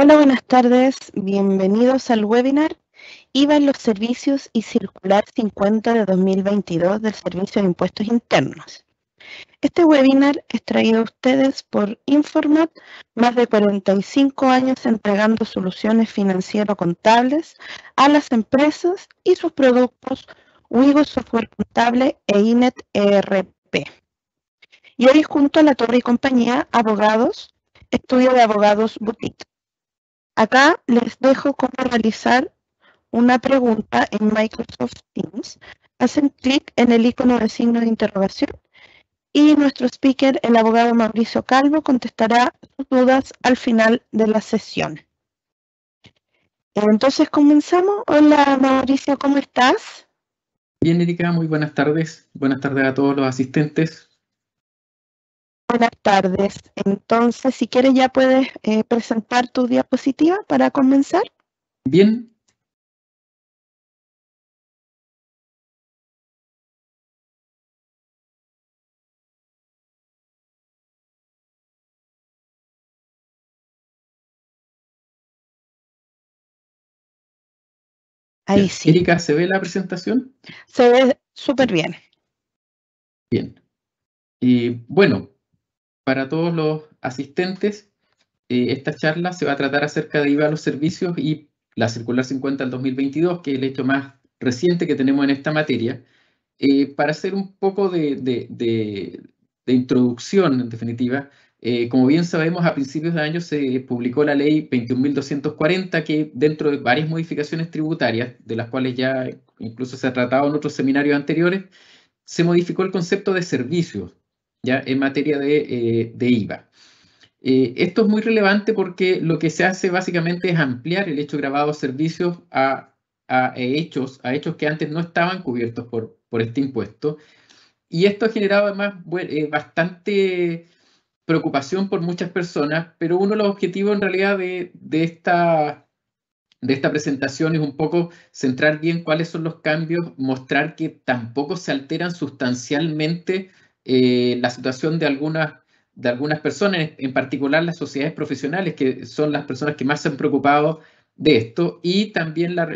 Hola, buenas tardes. Bienvenidos al webinar IVA en los servicios y circular 50 de 2022 del Servicio de Impuestos Internos. Este webinar es traído a ustedes por Informat, más de 45 años entregando soluciones financiero-contables a las empresas y sus productos Wigo Software Contable e INET ERP. Y hoy junto a la Torre y Compañía Abogados, Estudio de Abogados Boutique. Acá les dejo cómo realizar una pregunta en Microsoft Teams. Hacen clic en el icono de signo de interrogación y nuestro speaker, el abogado Mauricio Calvo, contestará sus dudas al final de la sesión. Entonces comenzamos. Hola Mauricio, ¿cómo estás? Bien, Erika, muy buenas tardes. Buenas tardes a todos los asistentes. Buenas tardes. Entonces, si quieres ya puedes eh, presentar tu diapositiva para comenzar. Bien. Ahí sí. Erika, ¿se ve la presentación? Se ve súper bien. Bien. Y bueno, para todos los asistentes, eh, esta charla se va a tratar acerca de IVA a los servicios y la circular 50 del 2022, que es el hecho más reciente que tenemos en esta materia. Eh, para hacer un poco de, introducción, en definitiva, eh, como bien sabemos, a principios de año se publicó la ley 21.240, que dentro de varias modificaciones tributarias, de las cuales ya incluso se ha tratado en otros seminarios anteriores, se modificó el concepto de servicios en materia de, eh, IVA. Eh, esto es muy relevante porque lo que se hace básicamente es ampliar el hecho grabado de servicios a, hechos, a hechos que antes no estaban cubiertos por, por este impuesto. Y esto ha generado además eh, bastante preocupación por muchas personas, pero uno de los objetivos en realidad de, de, esta, de esta presentación es un poco centrar bien cuáles son los cambios, mostrar que tampoco se alteran sustancialmente eh, la situación de algunas, de algunas personas, en particular las sociedades profesionales, que son las personas que más se han preocupado de esto, y también la,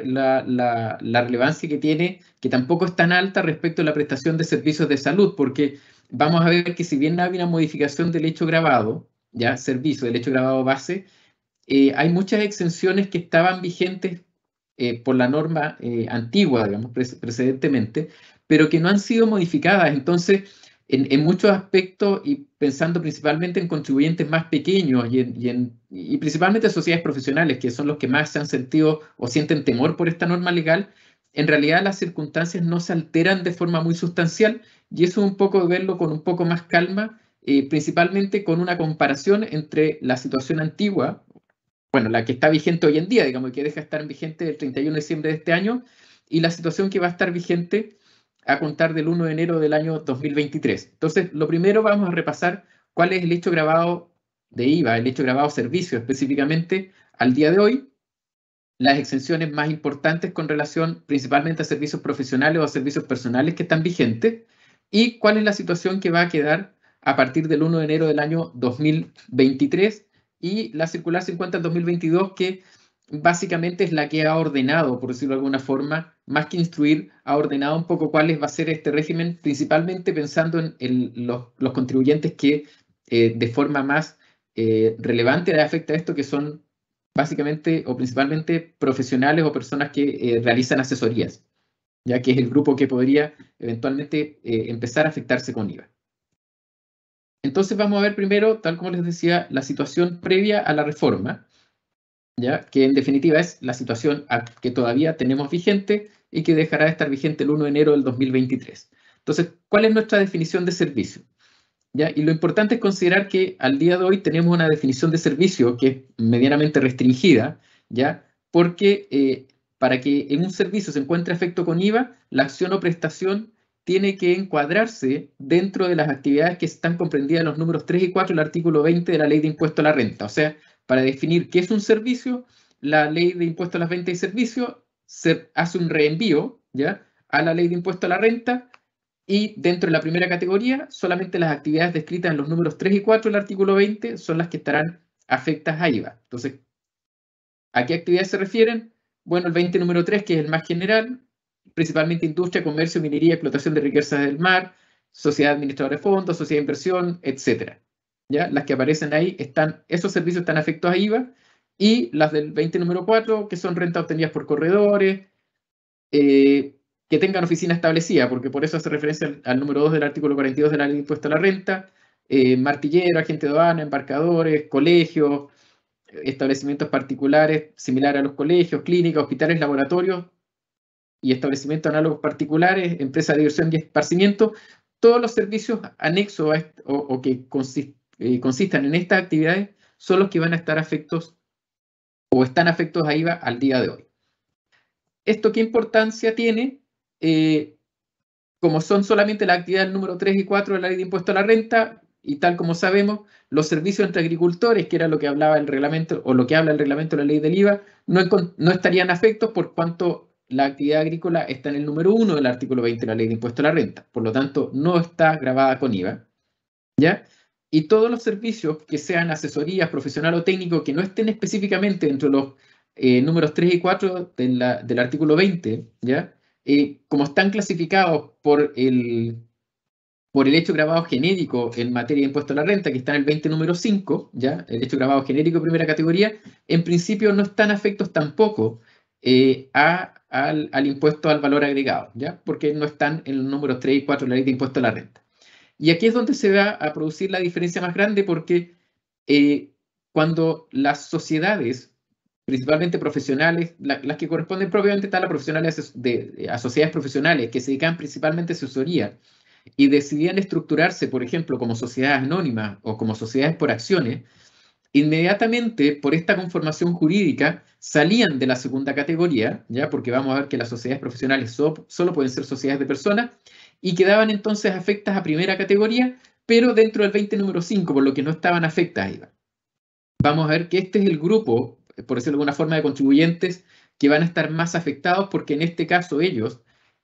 relevancia que tiene, que tampoco es tan alta respecto a la prestación de servicios de salud, porque vamos a ver que si bien había una modificación del hecho grabado, ya servicio del hecho grabado base, eh, hay muchas exenciones que estaban vigentes eh, por la norma antigua, digamos, precedentemente, pero que no han sido modificadas. Entonces, en, muchos aspectos y pensando principalmente en contribuyentes más pequeños y, y, en, principalmente sociedades profesionales, que son los que más se han sentido o sienten temor por esta norma legal, en realidad las circunstancias no se alteran de forma muy sustancial y eso es un poco verlo con un poco más calma, eh, principalmente con una comparación entre la situación antigua, bueno, la que está vigente hoy en día, digamos, que deja estar vigente el 31 de diciembre de este año, y la situación que va a estar vigente a contar del 1 de enero del año 2023. Entonces, lo primero vamos a repasar cuál es el hecho grabado de IVA, el hecho grabado servicio específicamente al día de hoy, las exenciones más importantes con relación principalmente a servicios profesionales o a servicios personales que están vigentes y cuál es la situación que va a quedar a partir del 1 de enero del año 2023 y la circular 50 del 2022 que básicamente es la que ha ordenado, por decirlo de alguna forma, más que instruir, ha ordenado un poco cuál va a ser este régimen, principalmente pensando en los, contribuyentes que eh, de forma más eh, relevante le afecta esto, que son básicamente o principalmente profesionales o personas que eh, realizan asesorías, ya que es el grupo que podría eventualmente empezar a afectarse con IVA. Entonces vamos a ver primero, tal como les decía, la situación previa a la reforma ¿ya? que en definitiva es la situación que todavía tenemos vigente y que dejará de estar vigente el 1 de enero del 2023. Entonces, ¿cuál es nuestra definición de servicio? ¿Ya? Y lo importante es considerar que al día de hoy tenemos una definición de servicio que es medianamente restringida, ¿ya? porque eh, para que en un servicio se encuentre efecto con IVA, la acción o prestación tiene que encuadrarse dentro de las actividades que están comprendidas en los números 3 y 4 del artículo 20 de la Ley de Impuesto a la Renta. O sea, para definir qué es un servicio, la ley de impuesto a las ventas y servicios se hace un reenvío ¿ya? a la ley de impuesto a la renta y dentro de la primera categoría solamente las actividades descritas en los números 3 y 4 del artículo 20 son las que estarán afectadas a IVA. Entonces, ¿a qué actividades se refieren? Bueno, el 20 número 3, que es el más general, principalmente industria, comercio, minería, explotación de riquezas del mar, sociedad administradora de fondos, sociedad de inversión, etcétera. Las que aparecen ahí, están, esos servicios están afectos a IVA y las del 20 número 4, que son rentas obtenidas por corredores, eh, que tengan oficina establecida, porque por eso hace referencia al, número 2 del artículo 42 de la ley de impuesto a la renta, eh, martillero, agente de aduana, embarcadores, colegios, establecimientos particulares similares a los colegios, clínicas, hospitales, laboratorios y establecimientos análogos particulares, empresas de diversión y esparcimiento, todos los servicios anexos o, que consisten. Eh, consistan en estas actividades son los que van a estar afectos o están afectos a IVA al día de hoy. ¿Esto qué importancia tiene? Eh, como son solamente las actividades número 3 y 4 de la ley de impuesto a la renta, y tal como sabemos, los servicios entre agricultores, que era lo que hablaba el reglamento o lo que habla el reglamento de la ley del IVA, no, no estarían afectos por cuanto la actividad agrícola está en el número 1 del artículo 20 de la ley de impuesto a la renta. Por lo tanto, no está grabada con IVA. ¿Ya? y todos los servicios que sean asesorías, profesional o técnico, que no estén específicamente entre los eh, números 3 y 4 del artículo 20, ¿ya? Eh, como están clasificados por el, por el hecho grabado genérico en materia de impuesto a la renta, que está en el 20 número 5, ¿ya? el hecho grabado genérico primera categoría, en principio no están afectos tampoco eh, al, impuesto al valor agregado, ¿ya? porque no están en los números 3 y 4 de la ley de impuesto a la renta. Y aquí es donde se va a producir la diferencia más grande porque eh, cuando las sociedades, principalmente profesionales, las que corresponden propiamente a profesionales de, sociedades profesionales que se dedican principalmente a asesoría y decidían estructurarse, por ejemplo, como sociedades anónimas o como sociedades por acciones, inmediatamente por esta conformación jurídica salían de la segunda categoría, ya porque vamos a ver que las sociedades profesionales solo pueden ser sociedades de personas y quedaban entonces afectas a primera categoría, pero dentro del 20 número 5, por lo que no estaban afectas a IVA. Vamos a ver que este es el grupo, por decirlo de alguna forma, de contribuyentes que van a estar más afectados porque en este caso ellos,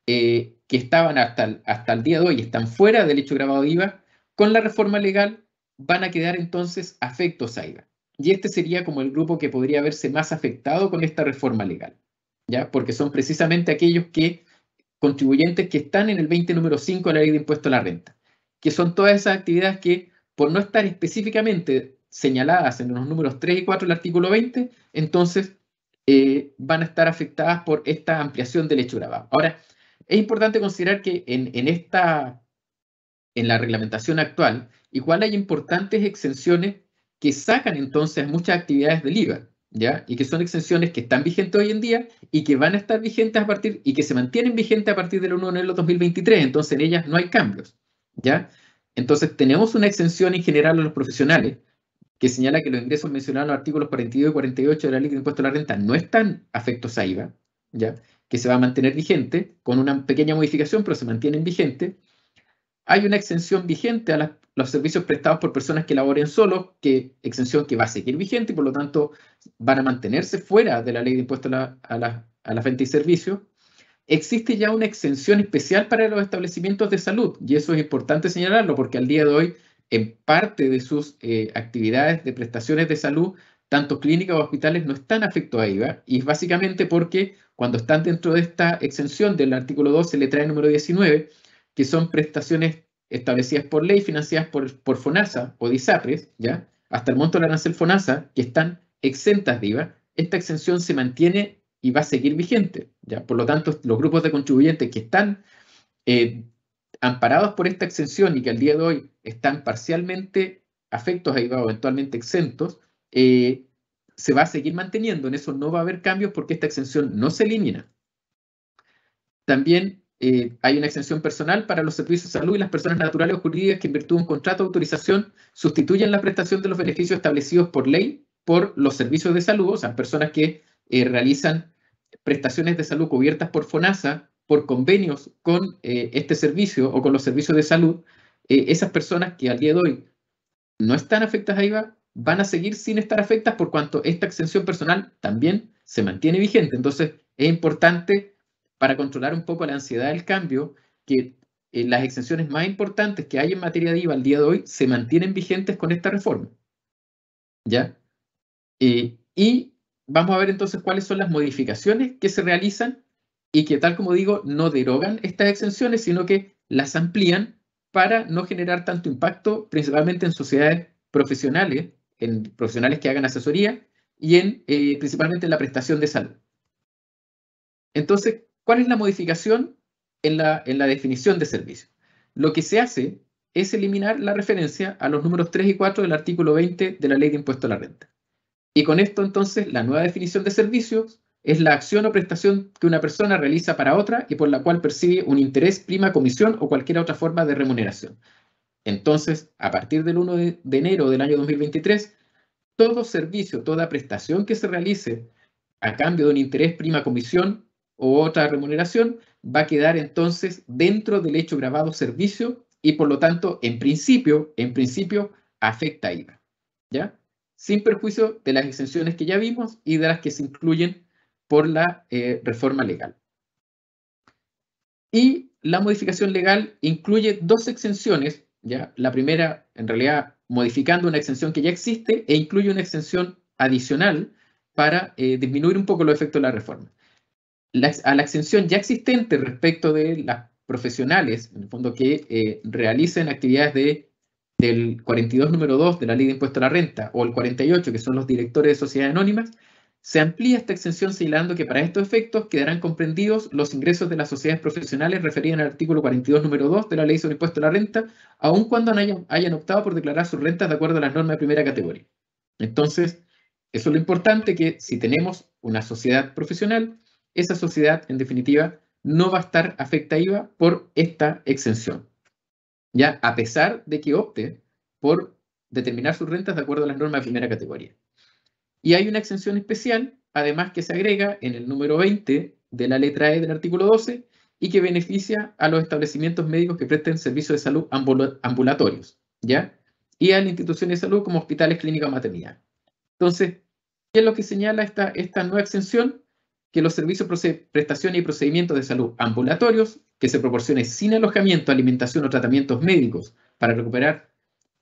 eh, que estaban hasta el, hasta el día de hoy, están fuera del hecho grabado de IVA, con la reforma legal van a quedar entonces afectos a IVA. Y este sería como el grupo que podría verse más afectado con esta reforma legal, ¿ya? Porque son precisamente aquellos que contribuyentes que están en el 20 número 5 de la ley de impuesto a la renta, que son todas esas actividades que, por no estar específicamente señaladas en los números 3 y 4 del artículo 20, entonces eh, van a estar afectadas por esta ampliación del hecho grabado. Ahora, es importante considerar que en, esta, en la reglamentación actual, igual hay importantes exenciones que sacan entonces muchas actividades del IVA. ¿ya? Y que son exenciones que están vigentes hoy en día y que van a estar vigentes a partir y que se mantienen vigentes a partir del 1 de enero de 2023, entonces en ellas no hay cambios, ¿ya? Entonces tenemos una exención en general a los profesionales que señala que los ingresos mencionados en los artículos 42 y 48 de la Ley de Impuesto a la Renta no están afectos a IVA, ¿ya? que se va a mantener vigente, con una pequeña modificación, pero se mantienen vigente. Hay una exención vigente a las los servicios prestados por personas que laboren solos, que exención que va a seguir vigente y por lo tanto van a mantenerse fuera de la ley de impuestos a, la, y servicios. Existe ya una exención especial para los establecimientos de salud y eso es importante señalarlo porque al día de hoy en parte de sus eh, actividades de prestaciones de salud, tanto clínicas o hospitales no están afectados. a IVA y es básicamente porque cuando están dentro de esta exención del artículo 12, letra le trae número 19, que son prestaciones establecidas por ley, financiadas por, por FONASA o DISAPRES, ¿ya? hasta el monto la arancel FONASA, que están exentas de IVA, esta exención se mantiene y va a seguir vigente. ¿ya? Por lo tanto, los grupos de contribuyentes que están eh, amparados por esta exención y que al día de hoy están parcialmente afectos a IVA o eventualmente exentos, eh, se va a seguir manteniendo. En eso no va a haber cambios porque esta exención no se elimina. También eh, hay una exención personal para los servicios de salud y las personas naturales o jurídicas que en virtud de un contrato de autorización sustituyen la prestación de los beneficios establecidos por ley por los servicios de salud, o sea, personas que eh, realizan prestaciones de salud cubiertas por FONASA por convenios con eh, este servicio o con los servicios de salud, esas personas que al día de hoy no están afectadas a IVA van a seguir sin estar afectadas por cuanto esta exención personal también se mantiene vigente. Entonces, es importante para controlar un poco la ansiedad del cambio, que eh, las exenciones más importantes que hay en materia de IVA al día de hoy se mantienen vigentes con esta reforma. ¿Ya? Eh, y vamos a ver entonces cuáles son las modificaciones que se realizan y que, tal como digo, no derogan estas exenciones, sino que las amplían para no generar tanto impacto, principalmente en sociedades profesionales, en profesionales que hagan asesoría y en, eh, principalmente en la prestación de salud. Entonces, ¿Cuál es la modificación en la, en la definición de servicio? Lo que se hace es eliminar la referencia a los números 3 y 4 del artículo 20 de la Ley de Impuesto a la Renta. Y con esto entonces la nueva definición de servicios es la acción o prestación que una persona realiza para otra y por la cual percibe un interés, prima, comisión o cualquier otra forma de remuneración. Entonces, a partir del 1 de, enero del año 2023, todo servicio, toda prestación que se realice a cambio de un interés, prima, comisión o otra remuneración va a quedar entonces dentro del hecho grabado servicio y por lo tanto, en principio, en principio afecta a IVA, ¿ya? Sin perjuicio de las exenciones que ya vimos y de las que se incluyen por la eh, reforma legal. Y la modificación legal incluye dos exenciones, ¿ya? La primera, en realidad, modificando una exención que ya existe e incluye una exención adicional para eh, disminuir un poco los efectos de la reforma la, a la exención ya existente respecto de las profesionales, en el fondo que eh, realicen actividades de, del 42 número 2 de la Ley de Impuesto a la Renta o el 48, que son los directores de sociedades anónimas, se amplía esta exención señalando que para estos efectos quedarán comprendidos los ingresos de las sociedades profesionales referidas al artículo 42, número 2 de la Ley sobre Impuesto a la Renta, aun cuando hayan, hayan optado por declarar sus rentas de acuerdo a las normas de primera categoría. Entonces, eso es lo importante, que si tenemos una sociedad profesional, esa sociedad, en definitiva, no va a estar afectada por esta exención. Ya, a pesar de que opte por determinar sus rentas de acuerdo a las normas de primera categoría. Y hay una exención especial, además que se agrega en el número 20 de la letra E del artículo 12 y que beneficia a los establecimientos médicos que presten servicios de salud ambulatorios, ¿ya? Y a las instituciones de salud como hospitales, clínicas maternidad. Entonces, ¿qué es lo que señala esta, esta nueva exención? que los servicios, prestaciones y procedimientos de salud ambulatorios que se proporcionen sin alojamiento, alimentación o tratamientos médicos para recuperar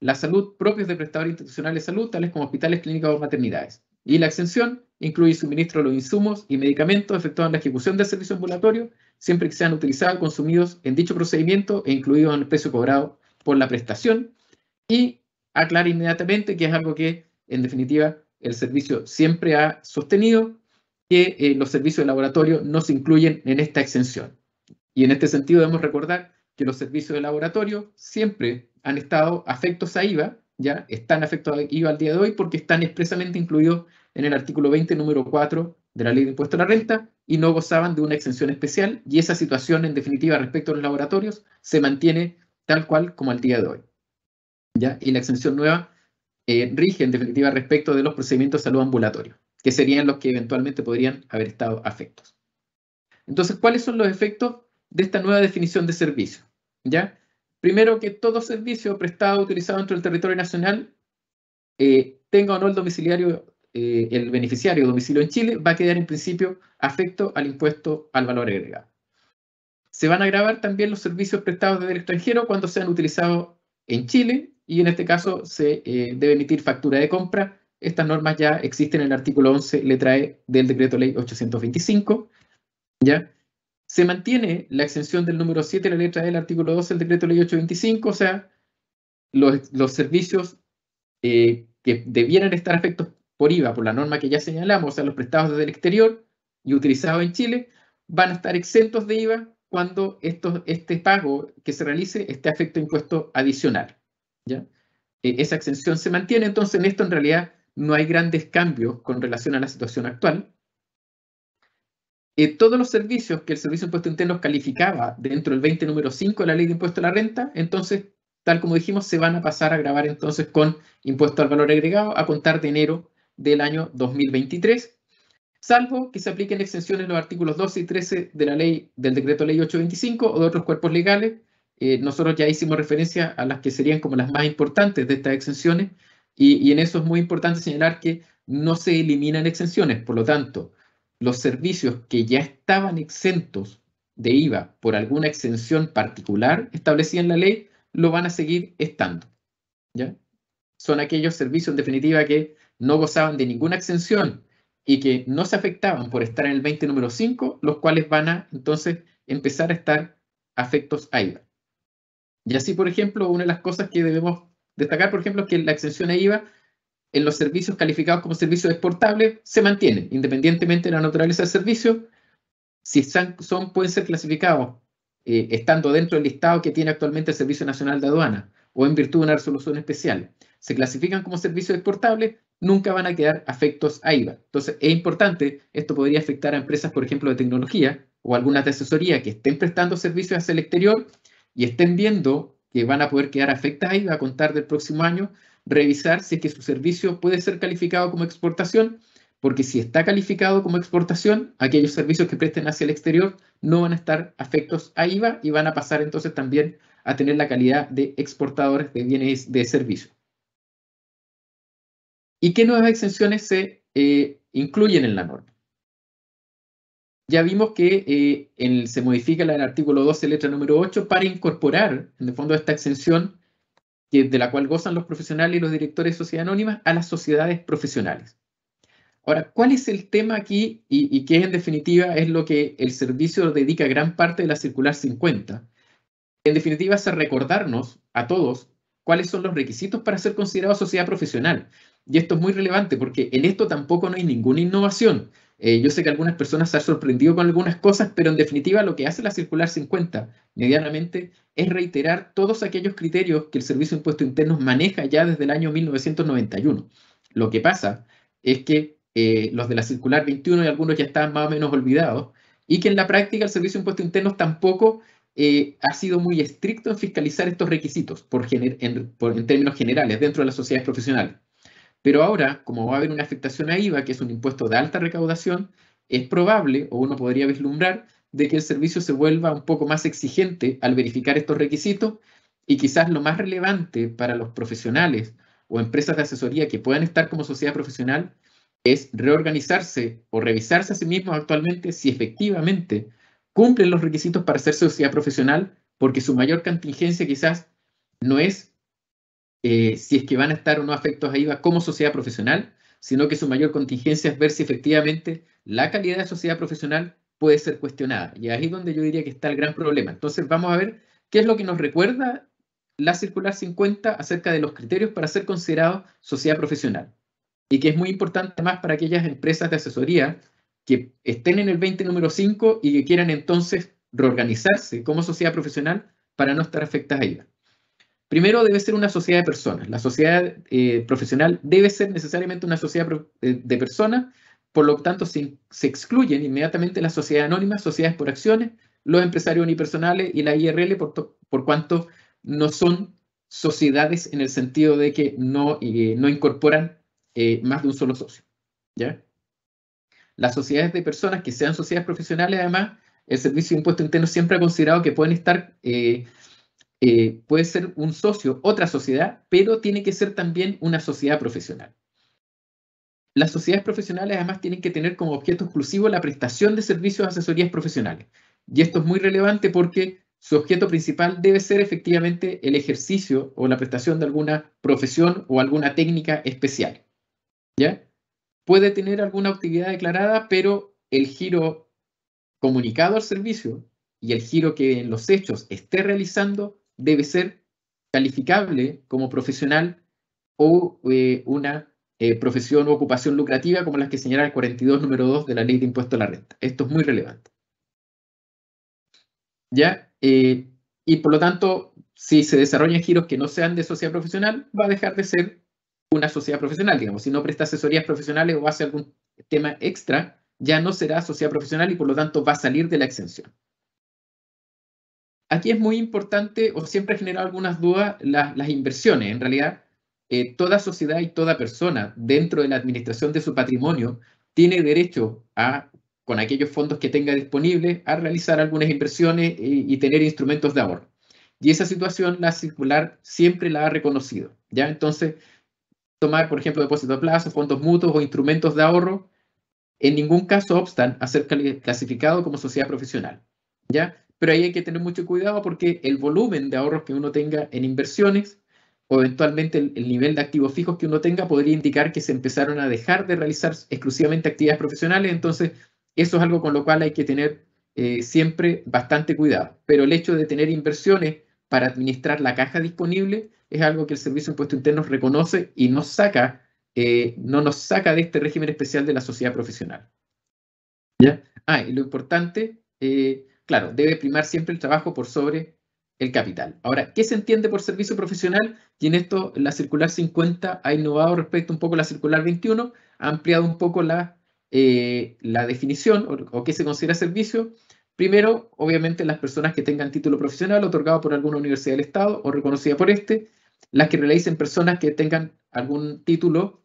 la salud propios de prestadores institucionales de salud, tales como hospitales, clínicas o maternidades. Y la exención incluye suministro de los insumos y medicamentos efectuados en la ejecución del servicio ambulatorio, siempre que sean utilizados, consumidos en dicho procedimiento e incluidos en el precio cobrado por la prestación. Y aclara inmediatamente que es algo que, en definitiva, el servicio siempre ha sostenido, que eh, los servicios de laboratorio no se incluyen en esta exención. Y en este sentido debemos recordar que los servicios de laboratorio siempre han estado afectos a IVA, ya están afectos a IVA al día de hoy porque están expresamente incluidos en el artículo 20, número 4 de la Ley de Impuesto a la Renta y no gozaban de una exención especial y esa situación en definitiva respecto a los laboratorios se mantiene tal cual como al día de hoy. ¿ya? Y la exención nueva eh, rige en definitiva respecto de los procedimientos de salud ambulatorio que serían los que eventualmente podrían haber estado afectos. Entonces, ¿cuáles son los efectos de esta nueva definición de servicio? ¿Ya? Primero, que todo servicio prestado o utilizado dentro del territorio nacional, eh, tenga o no el domiciliario, eh, el beneficiario domicilio en Chile, va a quedar en principio afecto al impuesto al valor agregado. Se van a grabar también los servicios prestados desde el extranjero cuando sean utilizados en Chile y en este caso se eh, debe emitir factura de compra estas normas ya existen en el artículo 11, letra E del decreto ley 825. ¿ya? Se mantiene la exención del número 7, la letra E del artículo 12 del decreto ley 825, o sea, los, servicios eh, que debieran estar afectos por IVA, por la norma que ya señalamos, o sea, los prestados desde el exterior y utilizados en Chile, van a estar exentos de IVA cuando estos, este pago que se realice esté afecto a impuesto adicional. ¿ya? E, esa exención se mantiene, entonces en esto en realidad no hay grandes cambios con relación a la situación actual. Eh, todos los servicios que el Servicio de Impuestos Internos calificaba dentro del 20 número 5 de la Ley de Impuesto a la Renta, entonces, tal como dijimos, se van a pasar a grabar entonces con impuesto al valor agregado a contar de enero del año 2023, salvo que se apliquen exenciones los artículos 12 y 13 de la ley, del decreto ley 825 o de otros cuerpos legales. Eh, nosotros ya hicimos referencia a las que serían como las más importantes de estas exenciones, y, en eso es muy importante señalar que no se eliminan exenciones, por lo tanto, los servicios que ya estaban exentos de IVA por alguna exención particular establecida en la ley, lo van a seguir estando. ¿ya? Son aquellos servicios, en definitiva, que no gozaban de ninguna exención y que no se afectaban por estar en el 20 número 5, los cuales van a entonces empezar a estar afectos a IVA. Y así, por ejemplo, una de las cosas que debemos Destacar, por ejemplo, que la exención a IVA en los servicios calificados como servicios exportables se mantiene, independientemente de la naturaleza del servicio. Si son, pueden ser clasificados eh, estando dentro del listado que tiene actualmente el Servicio Nacional de Aduana o en virtud de una resolución especial. Se clasifican como servicios exportables, nunca van a quedar afectos a IVA. Entonces, es importante, esto podría afectar a empresas, por ejemplo, de tecnología o algunas de asesoría que estén prestando servicios hacia el exterior y estén viendo que van a poder quedar afectadas y va a contar del próximo año, revisar si que su servicio puede ser calificado como exportación, porque si está calificado como exportación, aquellos servicios que presten hacia el exterior no van a estar afectos a IVA y van a pasar entonces también a tener la calidad de exportadores de bienes de servicio. ¿Y qué nuevas exenciones se eh, incluyen en la norma? ya vimos que eh, se modifica el artículo 12, letra número 8, para incorporar, en el fondo, esta exención que, de la cual gozan los profesionales y los directores de sociedad anónimas a las sociedades profesionales. Ahora, ¿cuál es el tema aquí y, y qué en definitiva es lo que el servicio dedica gran parte de la circular 50? En definitiva, es recordarnos a todos cuáles son los requisitos para ser considerado sociedad profesional. Y esto es muy relevante porque en esto tampoco no hay ninguna innovación. Eh, yo sé que algunas personas se han sorprendido con algunas cosas, pero en definitiva lo que hace la circular 50 medianamente es reiterar todos aquellos criterios que el Servicio de Impuestos Internos maneja ya desde el año 1991. Lo que pasa es que eh, los de la circular 21 y algunos ya están más o menos olvidados y que en la práctica el Servicio de Impuestos Internos tampoco eh, ha sido muy estricto en fiscalizar estos requisitos en términos generales dentro de las sociedades profesionales. Pero ahora, como va a haber una afectación a IVA, que es un impuesto de alta recaudación, es probable, o uno podría vislumbrar, de que el servicio se vuelva un poco más exigente al verificar estos requisitos y quizás lo más relevante para los profesionales o empresas de asesoría que puedan estar como sociedad profesional es reorganizarse o revisarse a sí mismos actualmente si efectivamente cumplen los requisitos para ser sociedad profesional, porque su mayor contingencia quizás no es eh, si es que van a estar o no afectos a IVA como sociedad profesional, sino que su mayor contingencia es ver si efectivamente la calidad de sociedad profesional puede ser cuestionada. Y ahí es donde yo diría que está el gran problema. Entonces vamos a ver qué es lo que nos recuerda la circular 50 acerca de los criterios para ser considerado sociedad profesional. Y que es muy importante más para aquellas empresas de asesoría que estén en el 20 número 5 y que quieran entonces reorganizarse como sociedad profesional para no estar afectadas a IVA. Primero, debe ser una sociedad de personas. La sociedad eh, profesional debe ser necesariamente una sociedad eh, de personas, por lo tanto, se, se excluyen inmediatamente las sociedades anónimas, sociedades por acciones, los empresarios unipersonales y la IRL, por, cuanto no son sociedades en el sentido de que no, eh, no incorporan más de un solo socio. ¿ya? Las sociedades de personas que sean sociedades profesionales, además, el Servicio de Impuesto Interno siempre ha considerado que pueden estar eh, puede ser un socio, otra sociedad, pero tiene que ser también una sociedad profesional. Las sociedades profesionales además tienen que tener como objeto exclusivo la prestación de servicios de asesorías profesionales. Y esto es muy relevante porque su objeto principal debe ser efectivamente el ejercicio o la prestación de alguna profesión o alguna técnica especial. ¿Ya? Puede tener alguna actividad declarada, pero el giro comunicado al servicio y el giro que en los hechos esté realizando debe ser calificable como profesional o eh, una eh, profesión o ocupación lucrativa como las que señala el 42 número 2 de la ley de impuesto a la renta. Esto es muy relevante. ¿Ya? Eh, y por lo tanto, si se desarrollan giros que no sean de sociedad profesional, va a dejar de ser una sociedad profesional, digamos. Si no presta asesorías profesionales o hace algún tema extra, ya no será sociedad profesional y por lo tanto va a salir de la exención aquí es muy importante, o siempre genera algunas dudas, las inversiones. En realidad, eh, toda sociedad y toda persona dentro de la administración de su patrimonio tiene derecho a, con aquellos fondos que tenga disponibles, a realizar algunas inversiones y, tener instrumentos de ahorro. Y esa situación la circular siempre la ha reconocido. ¿ya? Entonces, tomar, por ejemplo, depósito a plazo, fondos mutuos o instrumentos de ahorro, en ningún caso obstan a ser clasificado como sociedad profesional. ¿ya? pero ahí hay que tener mucho cuidado porque el volumen de ahorros que uno tenga en inversiones o eventualmente el, nivel de activos fijos que uno tenga podría indicar que se empezaron a dejar de realizar exclusivamente actividades profesionales, entonces eso es algo con lo cual hay que tener eh, siempre bastante cuidado. Pero el hecho de tener inversiones para administrar la caja disponible es algo que el Servicio de Impuestos Internos reconoce y no saca, eh, no nos saca de este régimen especial de la sociedad profesional. ¿Ya? Ah, y lo importante, eh, Claro, debe primar siempre el trabajo por sobre el capital. Ahora, ¿qué se entiende por servicio profesional? Y en esto la circular 50 ha innovado respecto un poco la circular 21, ha ampliado un poco la, eh, la definición o, o qué se considera servicio. Primero, obviamente, las personas que tengan título profesional otorgado por alguna universidad del Estado o reconocida por este, las que realicen personas que tengan algún título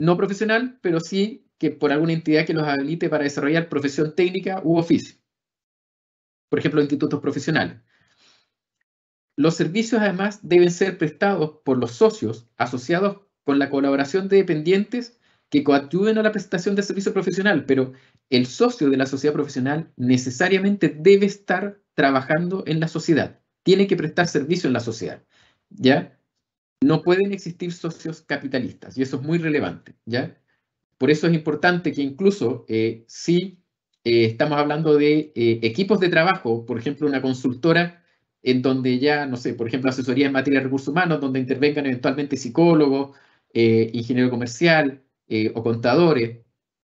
no profesional, pero sí que por alguna entidad que los habilite para desarrollar profesión técnica u oficio por ejemplo, institutos profesionales. Los servicios además deben ser prestados por los socios asociados con la colaboración de dependientes que coadyuven a la prestación de servicio profesional, pero el socio de la sociedad profesional necesariamente debe estar trabajando en la sociedad, tiene que prestar servicio en la sociedad, ¿ya? No pueden existir socios capitalistas y eso es muy relevante, ¿ya? Por eso es importante que incluso eh, si eh, estamos hablando de eh, equipos de trabajo, por ejemplo, una consultora en donde ya, no sé, por ejemplo, asesoría en materia de recursos humanos, donde intervengan eventualmente psicólogos, eh, ingeniero comercial o contadores,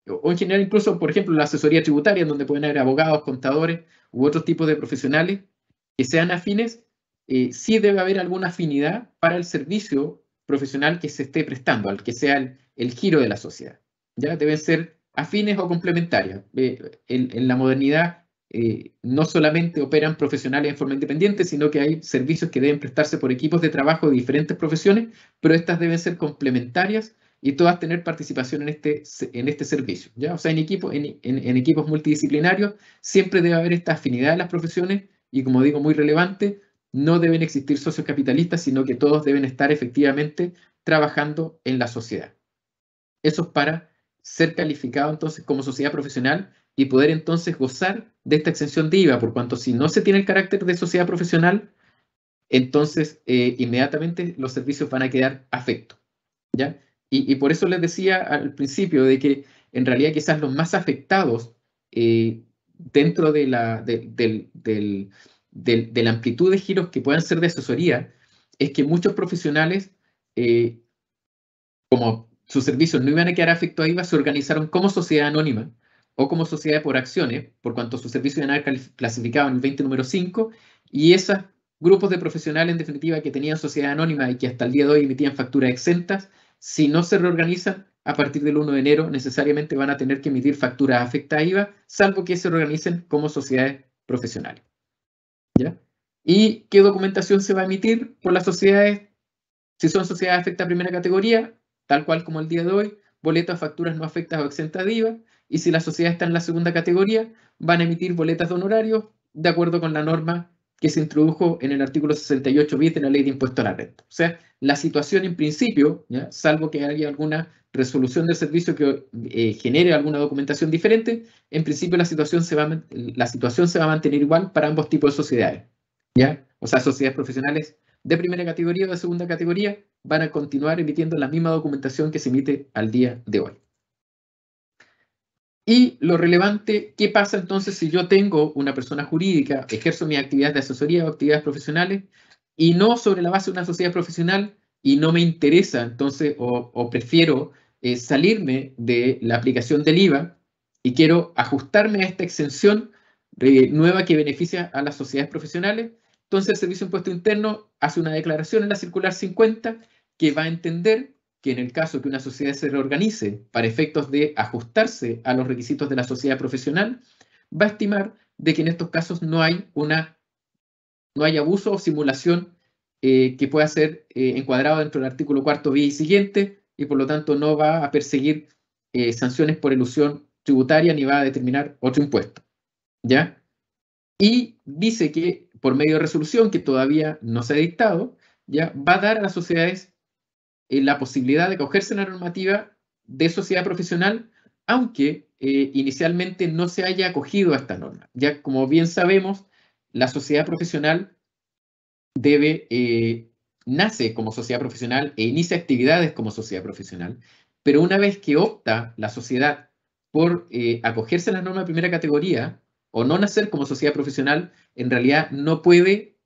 o, en general incluso, por ejemplo, la asesoría tributaria, donde pueden haber abogados, contadores u otros tipos de profesionales que sean afines, sí debe haber alguna afinidad para el servicio profesional que se esté prestando, al que sea el, giro de la sociedad. Ya deben ser afines o complementarias. Eh, en, la modernidad eh, no solamente operan profesionales en forma independiente, sino que hay servicios que deben prestarse por equipos de trabajo de diferentes profesiones, pero estas deben ser complementarias y todas tener participación en este, en este servicio. ¿ya? O sea, en, equipo, en equipos multidisciplinarios siempre debe haber esta afinidad de las profesiones y, como digo, muy relevante, no deben existir socios capitalistas, sino que todos deben estar efectivamente trabajando en la sociedad. Eso es para ser calificado entonces como sociedad profesional y poder entonces gozar de esta exención de IVA, por cuanto si no se tiene el carácter de sociedad profesional, entonces eh, inmediatamente los servicios van a quedar afectos. ¿ya? Y, por eso les decía al principio de que en realidad quizás los más afectados eh, dentro de la, la amplitud de giros que puedan ser de asesoría, es que muchos profesionales, eh, como sus servicios no iban a quedar afectados a IVA, se organizaron como sociedad anónima o como sociedad por acciones, por cuanto sus servicios de a clasificados en el 20 número 5, y esos grupos de profesionales, en definitiva, que tenían sociedad anónima y que hasta el día de hoy emitían facturas exentas, si no se reorganizan a partir del 1 de enero, necesariamente van a tener que emitir facturas afectadas a IVA, salvo que se organicen como sociedades profesionales. ¿Ya? ¿Y qué documentación se va a emitir por las sociedades? Si son sociedades afectadas a primera categoría, tal cual como el día de hoy, boletas, facturas no afectas o exentas de IVA, y si la sociedad está en la segunda categoría, van a emitir boletas de honorarios de acuerdo con la norma que se introdujo en el artículo 68 bis de la ley de impuesto a la renta. O sea, la situación en principio, salvo que haya alguna resolución del servicio que eh, genere alguna documentación diferente, en principio la situación, se va a, la situación se va a mantener igual para ambos tipos de sociedades. ¿ya? O sea, sociedades profesionales de primera categoría o de segunda categoría van a continuar emitiendo la misma documentación que se emite al día de hoy. Y lo relevante, ¿qué pasa entonces si yo tengo una persona jurídica, ejerzo mis actividades de asesoría o actividades profesionales y no sobre la base de una sociedad profesional y no me interesa entonces o, prefiero eh, salirme de la aplicación del IVA y quiero ajustarme a esta exención eh, nueva que beneficia a las sociedades profesionales? Entonces el Servicio de Impuesto Interno hace una declaración en la circular 50 que va a entender que en el caso que una sociedad se reorganice para efectos de ajustarse a los requisitos de la sociedad profesional, va a estimar de que en estos casos no hay una no hay abuso o simulación eh, que pueda ser eh, encuadrado dentro del artículo cuarto bis y siguiente y por lo tanto no va a perseguir eh, sanciones por elusión tributaria ni va a determinar otro impuesto. ¿Ya? Y dice que por medio de resolución que todavía no se ha dictado, ya va a dar a las sociedades eh, la posibilidad de acogerse a la normativa de sociedad profesional, aunque eh, inicialmente no se haya acogido a esta norma. Ya como bien sabemos, la sociedad profesional debe, eh, nace como sociedad profesional e inicia actividades como sociedad profesional, pero una vez que opta la sociedad por acogerse a la norma de primera categoría, o no nacer como sociedad profesional, en realidad no puede,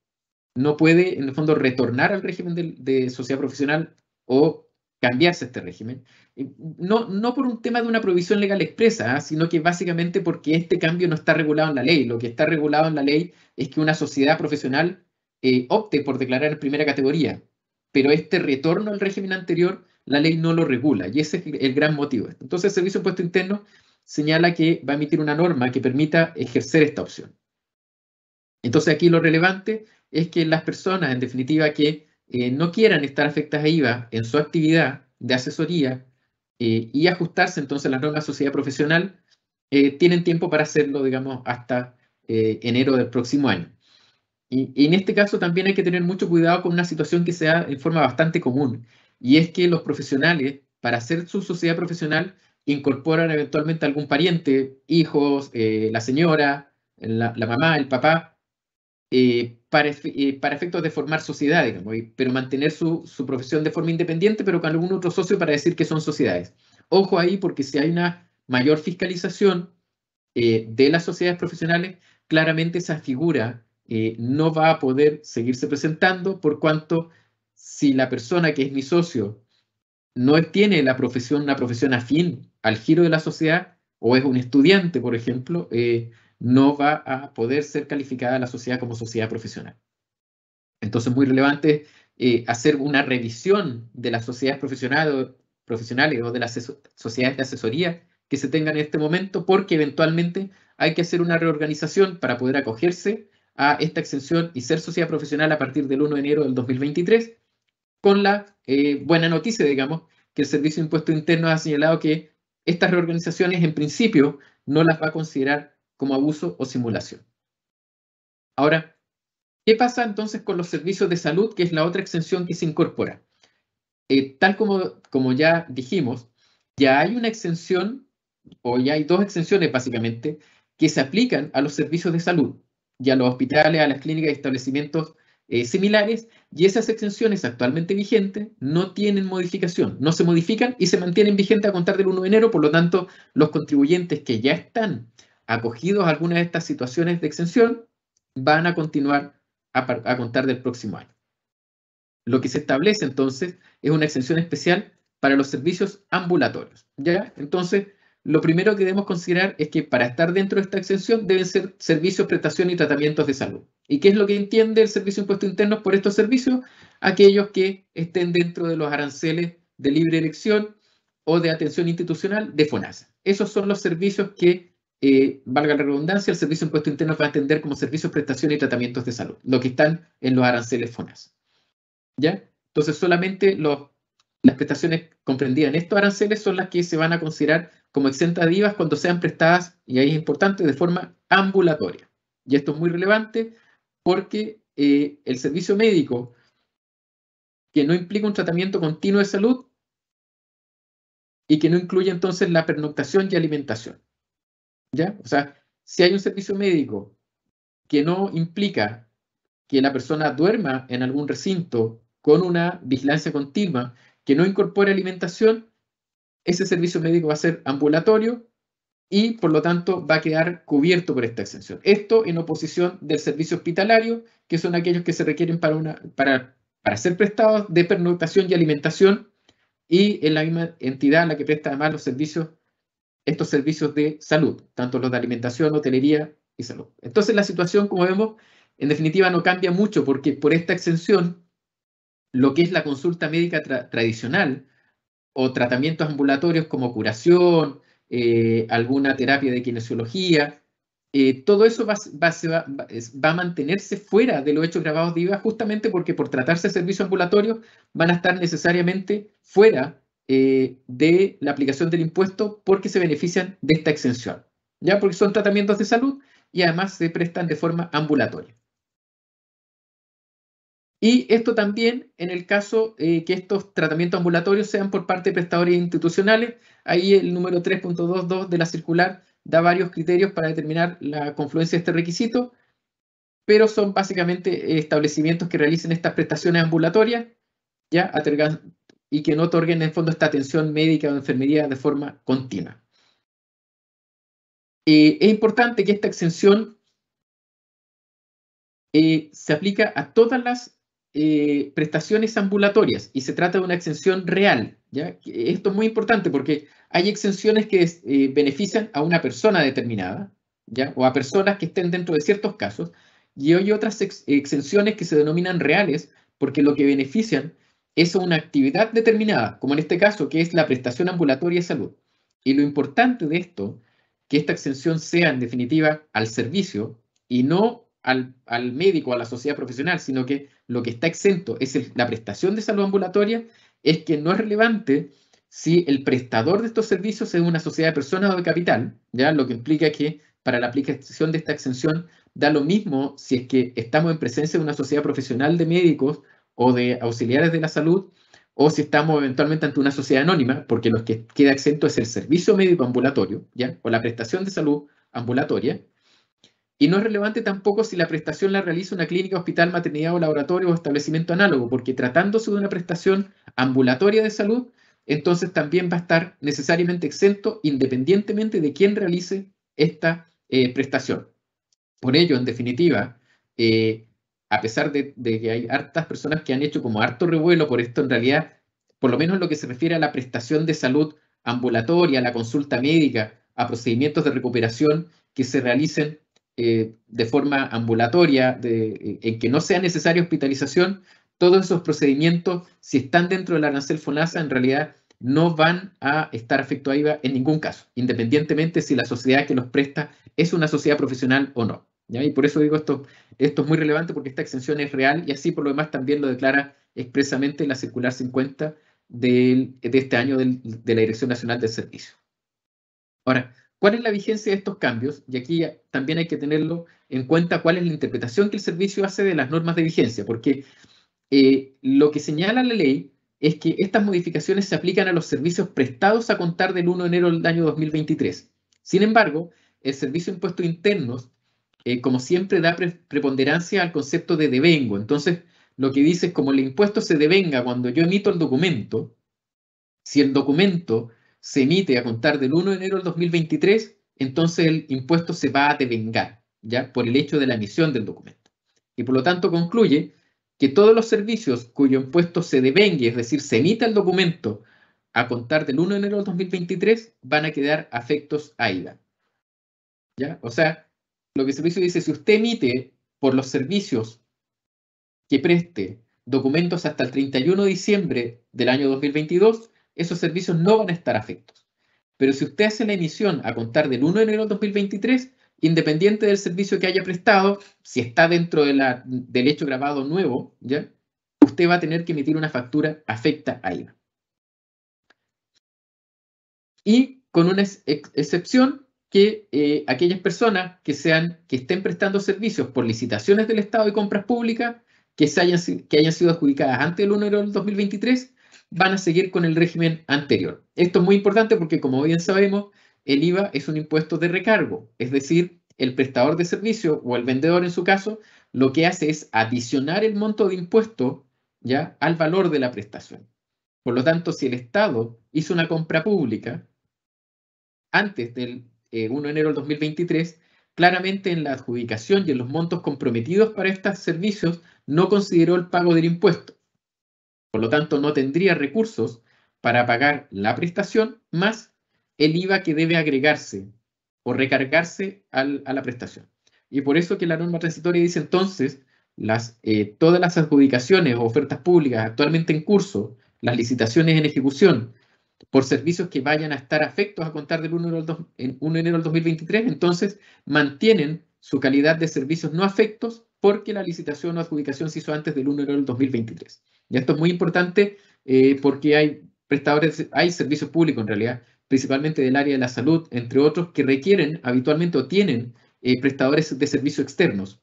no puede en el fondo retornar al régimen de, sociedad profesional o cambiarse este régimen. No, no por un tema de una provisión legal expresa, ¿ah? sino que básicamente porque este cambio no está regulado en la ley. Lo que está regulado en la ley es que una sociedad profesional eh, opte por declarar en primera categoría, pero este retorno al régimen anterior, la ley no lo regula y ese es el gran motivo. Entonces, Servicio puesto Interno señala que va a emitir una norma que permita ejercer esta opción. Entonces aquí lo relevante es que las personas, en definitiva, que eh, no quieran estar afectadas a IVA en su actividad de asesoría eh, y ajustarse entonces a la normas sociedad profesional, eh, tienen tiempo para hacerlo, digamos, hasta enero del próximo año. Y, en este caso también hay que tener mucho cuidado con una situación que se da en forma bastante común, y es que los profesionales, para hacer su sociedad profesional, incorporan eventualmente algún pariente, hijos, eh, la señora, la, mamá, el papá, eh, eh, para, efectos de formar sociedades, pero mantener su, su, profesión de forma independiente, pero con algún otro socio para decir que son sociedades. Ojo ahí, porque si hay una mayor fiscalización de las sociedades profesionales, claramente esa figura no va a poder seguirse presentando, por cuanto si la persona que es mi socio no tiene la profesión, una profesión afín al giro de la sociedad, o es un estudiante, por ejemplo, eh, no va a poder ser calificada la sociedad como sociedad profesional. Entonces, muy relevante eh, hacer una revisión de las sociedades profesionales, profesionales o de las sociedades de asesoría que se tengan en este momento, porque eventualmente hay que hacer una reorganización para poder acogerse a esta exención y ser sociedad profesional a partir del 1 de enero del 2023 con la eh, buena noticia, digamos, que el Servicio de Impuesto Interno ha señalado que estas reorganizaciones en principio no las va a considerar como abuso o simulación. Ahora, ¿qué pasa entonces con los servicios de salud, que es la otra exención que se incorpora? Eh, tal como, como ya dijimos, ya hay una exención, o ya hay dos exenciones básicamente, que se aplican a los servicios de salud ya a los hospitales, a las clínicas y establecimientos eh, similares y esas exenciones actualmente vigentes no tienen modificación, no se modifican y se mantienen vigentes a contar del 1 de enero, por lo tanto los contribuyentes que ya están acogidos a alguna de estas situaciones de exención van a continuar a, a contar del próximo año. Lo que se establece entonces es una exención especial para los servicios ambulatorios. ¿ya? Entonces, lo primero que debemos considerar es que para estar dentro de esta exención deben ser servicios, prestaciones y tratamientos de salud. ¿Y qué es lo que entiende el Servicio de Impuestos Internos por estos servicios? Aquellos que estén dentro de los aranceles de libre elección o de atención institucional de FONASA. Esos son los servicios que, eh, valga la redundancia, el Servicio de Impuestos Internos va a entender como servicios, prestaciones y tratamientos de salud, lo que están en los aranceles FONASA. ¿Ya? Entonces, solamente las prestaciones comprendidas en estos aranceles son las que se van a considerar como exenta cuando sean prestadas, y ahí es importante, de forma ambulatoria. Y esto es muy relevante porque eh, el servicio médico que no implica un tratamiento continuo de salud y que no incluye entonces la pernoctación y alimentación. ¿Ya? O sea, si hay un servicio médico que no implica que la persona duerma en algún recinto con una vigilancia continua, que no incorpore alimentación, ese servicio médico va a ser ambulatorio y por lo tanto va a quedar cubierto por esta exención. Esto en oposición del servicio hospitalario, que son aquellos que se requieren para, una, para, para ser prestados de pernoctación y alimentación y en la misma entidad la que presta además los servicios, estos servicios de salud, tanto los de alimentación, hotelería y salud. Entonces la situación, como vemos, en definitiva no cambia mucho porque por esta exención, lo que es la consulta médica tradicional, o tratamientos ambulatorios como curación, eh, alguna terapia de kinesiología, eh, todo eso va, va, a mantenerse fuera de los hechos grabados de IVA justamente porque por tratarse de servicios ambulatorios van a estar necesariamente fuera eh, de la aplicación del impuesto porque se benefician de esta exención, ya porque son tratamientos de salud y además se prestan de forma ambulatoria. Y esto también en el caso eh, que estos tratamientos ambulatorios sean por parte de prestadores institucionales. Ahí el número 3.22 de la circular da varios criterios para determinar la confluencia de este requisito, pero son básicamente eh, establecimientos que realicen estas prestaciones ambulatorias ¿ya? y que no otorguen en fondo esta atención médica o enfermería de forma continua. Eh, es importante que esta exención se aplica a todas las eh, prestaciones ambulatorias y se trata de una exención real. ¿ya? Esto es muy importante porque hay exenciones que eh, benefician a una persona determinada ¿ya? o a personas que estén dentro de ciertos casos y hay otras exenciones que se denominan reales porque lo que benefician es una actividad determinada, como en este caso que es la prestación ambulatoria de salud. Y lo importante de esto, que esta exención sea en definitiva al servicio y no al, al médico, a la sociedad profesional, sino que lo que está exento es la prestación de salud ambulatoria, es que no es relevante si el prestador de estos servicios es una sociedad de personas o de capital, ¿ya? lo que implica que para la aplicación de esta exención da lo mismo si es que estamos en presencia de una sociedad profesional de médicos o de auxiliares de la salud o si estamos eventualmente ante una sociedad anónima, porque lo que queda exento es el servicio médico ambulatorio, ¿ya? o la prestación de salud ambulatoria, y no es relevante tampoco si la prestación la realiza una clínica, hospital, maternidad o laboratorio o establecimiento análogo, porque tratándose de una prestación ambulatoria de salud, entonces también va a estar necesariamente exento independientemente de quién realice esta eh, prestación. Por ello, en definitiva, eh, a pesar de, de, que hay hartas personas que han hecho como harto revuelo por esto, en realidad, por lo menos en lo que se refiere a la prestación de salud ambulatoria, a la consulta médica, a procedimientos de recuperación que se realicen eh, de forma ambulatoria, de, eh, en que no sea necesaria hospitalización, todos esos procedimientos, si están dentro del arancel FONASA, en realidad no van a estar afecto a IVA en ningún caso, independientemente si la sociedad que los presta es una sociedad profesional o no. Y por eso digo esto, esto es muy relevante porque esta exención es real y así por lo demás también lo declara expresamente la circular 50 de este año de la Dirección Nacional del Servicio. Ahora, ¿Cuál es la vigencia de estos cambios? Y aquí también hay que tenerlo en cuenta cuál es la interpretación que el servicio hace de las normas de vigencia, porque eh, lo que señala la ley es que estas modificaciones se aplican a los servicios prestados a contar del 1 de enero del año 2023. Sin embargo, el servicio de impuestos internos, eh, como siempre, da preponderancia al concepto de devengo. Entonces, lo que dice es como el impuesto se devenga cuando yo emito el documento, si el documento se emite a contar del 1 de enero del 2023, entonces el impuesto se va a devengar, ¿ya? Por el hecho de la emisión del documento. Y por lo tanto concluye que todos los servicios cuyo impuesto se devengue, es decir, se emita el documento a contar del 1 de enero del 2023, van a quedar afectos a IVA. ¿Ya? O sea, lo que el servicio dice, si usted emite por los servicios que preste documentos hasta el 31 de diciembre del año 2022, esos servicios no van a estar afectos. Pero si usted hace la emisión a contar del 1 de enero de 2023, independiente del servicio que haya prestado, si está dentro de la, del hecho grabado nuevo, usted va a tener que emitir una factura afecta a IVA. Y con una excepción que eh, aquellas personas que, sean, que estén prestando servicios por licitaciones del Estado y compras públicas que, hayan, que sido adjudicadas antes del 1 de enero de 2023 van a seguir con el régimen anterior. Esto es muy importante porque, como bien sabemos, el IVA es un impuesto de recargo, es decir, el prestador de servicio o el vendedor en su caso, lo que hace es adicionar el monto de impuesto ya al valor de la prestación. Por lo tanto, si el Estado hizo una compra pública antes del 1 eh, de enero del 2023, claramente en la adjudicación y en los montos comprometidos para estos servicios no consideró el pago del impuesto. Por lo tanto, no tendría recursos para pagar la prestación más el IVA que debe agregarse o recargarse a la prestación. Y por eso que la norma transitoria dice entonces, las, eh, todas las adjudicaciones o ofertas públicas actualmente en curso, las licitaciones en ejecución, por servicios que vayan a estar afectos a contar del 1 de enero del 2023, entonces mantienen su calidad de servicios no afectos porque la licitación o adjudicación se hizo antes del 1 de enero del 2023. Y esto es muy importante eh, porque hay prestadores, hay servicios públicos en realidad, principalmente del área de la salud, entre otros, que requieren habitualmente o tienen eh, prestadores de servicios externos,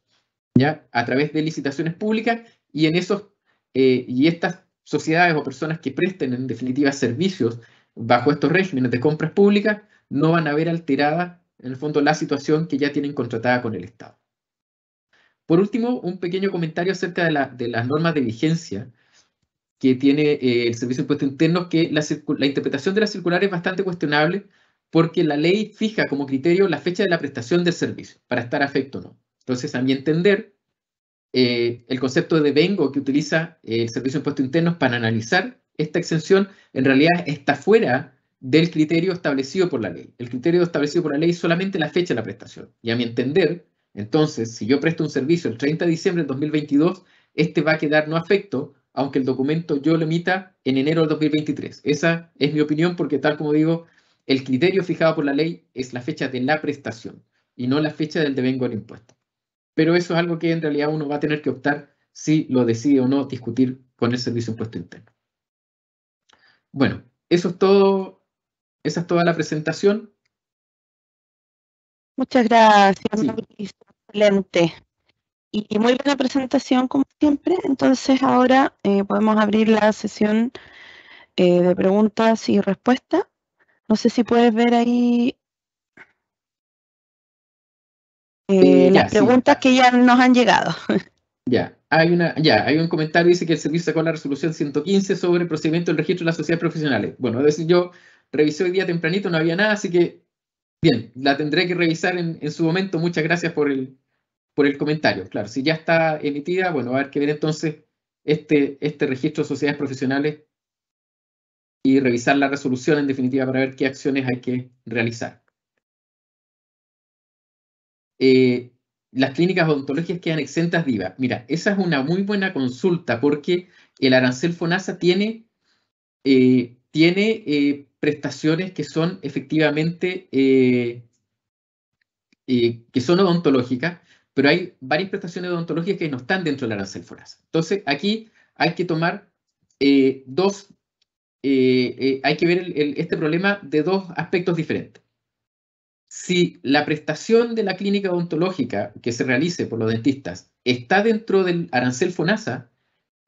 ¿ya? A través de licitaciones públicas y en esos, eh, y estas sociedades o personas que presten en definitiva servicios bajo estos regímenes de compras públicas no van a ver alterada en el fondo la situación que ya tienen contratada con el Estado. Por último, un pequeño comentario acerca de las normas de vigencia que tiene eh, el Servicio de Impuestos Internos, que la, interpretación de la circular es bastante cuestionable porque la ley fija como criterio la fecha de la prestación del servicio, para estar afecto o no. Entonces, a mi entender, eh, el concepto de vengo que utiliza eh, el Servicio de Impuestos Internos para analizar esta exención, en realidad está fuera del criterio establecido por la ley. El criterio establecido por la ley es solamente la fecha de la prestación. Y a mi entender, entonces, si yo presto un servicio el 30 de diciembre de 2022, este va a quedar no afecto aunque el documento yo lo emita en enero del 2023. Esa es mi opinión porque, tal como digo, el criterio fijado por la ley es la fecha de la prestación y no la fecha del devengo del impuesto. Pero eso es algo que en realidad uno va a tener que optar si lo decide o no discutir con el Servicio Impuesto Interno. Bueno, eso es todo. Esa es toda la presentación. Muchas gracias, Excelente. Y muy buena presentación, como siempre. Entonces, ahora eh, podemos abrir la sesión eh, de preguntas y respuestas. No sé si puedes ver ahí eh, las preguntas que ya nos han llegado. Ya, hay una, ya, hay un comentario dice que el servicio sacó la resolución 115 sobre el procedimiento del registro de las sociedades profesionales. Bueno, es decir, yo revisé el día tempranito, no había nada, así que bien, la tendré que revisar en su momento. Muchas gracias por el, por el comentario. Claro, si ya está emitida, bueno, va a haber que ver entonces este, este registro de sociedades profesionales y revisar la resolución en definitiva para ver qué acciones hay que realizar. Eh, las clínicas odontológicas quedan exentas de IVA. Mira, esa es una muy buena consulta porque el arancel FONASA tiene, eh, tiene eh, prestaciones que son efectivamente, que son odontológicas pero hay varias prestaciones odontológicas que no están dentro del arancel fonasa. Entonces, aquí hay que tomar eh, dos, eh, eh, hay que ver este problema de dos aspectos diferentes. Si la prestación de la clínica odontológica que se realice por los dentistas está dentro del arancel FONASA,